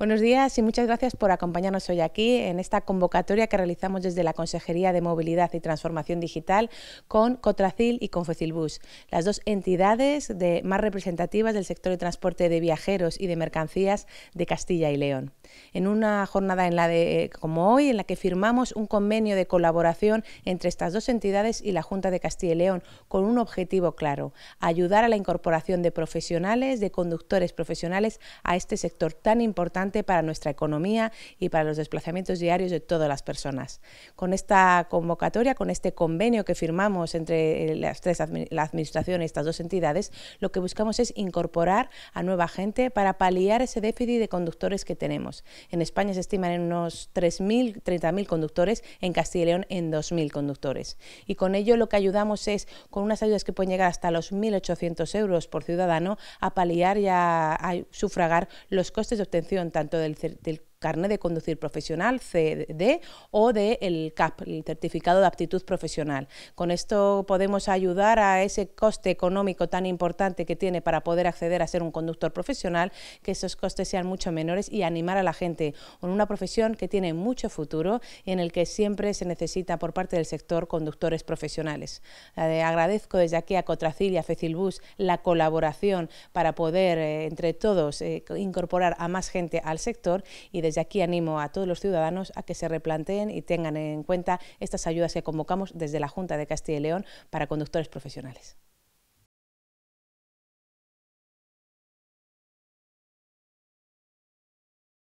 Buenos días y muchas gracias por acompañarnos hoy aquí en esta convocatoria que realizamos desde la Consejería de Movilidad y Transformación Digital con Cotracil y con Fecilbus, las dos entidades más representativas del sector de transporte de viajeros y de mercancías de Castilla y León. En una jornada en la de, como hoy en la que firmamos un convenio de colaboración entre estas dos entidades y la Junta de Castilla y León con un objetivo claro, ayudar a la incorporación de profesionales, de conductores profesionales a este sector tan importante para nuestra economía y para los desplazamientos diarios de todas las personas. Con esta convocatoria, con este convenio que firmamos entre eh, las tres la administración y estas dos entidades, lo que buscamos es incorporar a nueva gente para paliar ese déficit de conductores que tenemos. En España se estiman en unos 3.000, 30.000 conductores, en Castilla y León en 2.000 conductores. Y con ello lo que ayudamos es, con unas ayudas que pueden llegar hasta los 1.800 euros por ciudadano, a paliar y a sufragar los costes de obtención tanto del, carnet de conducir profesional, CD, o del CAP, el certificado de aptitud profesional. Con esto podemos ayudar a ese coste económico tan importante que tiene para poder acceder a ser un conductor profesional, que esos costes sean mucho menores y animar a la gente en una profesión que tiene mucho futuro y en el que siempre se necesita por parte del sector conductores profesionales. Eh, agradezco desde aquí a Cotracil y a Fecilbus la colaboración para poder eh, entre todos eh, incorporar a más gente al sector y de desde aquí animo a todos los ciudadanos a que se replanteen y tengan en cuenta estas ayudas que convocamos desde la Junta de Castilla y León para conductores profesionales.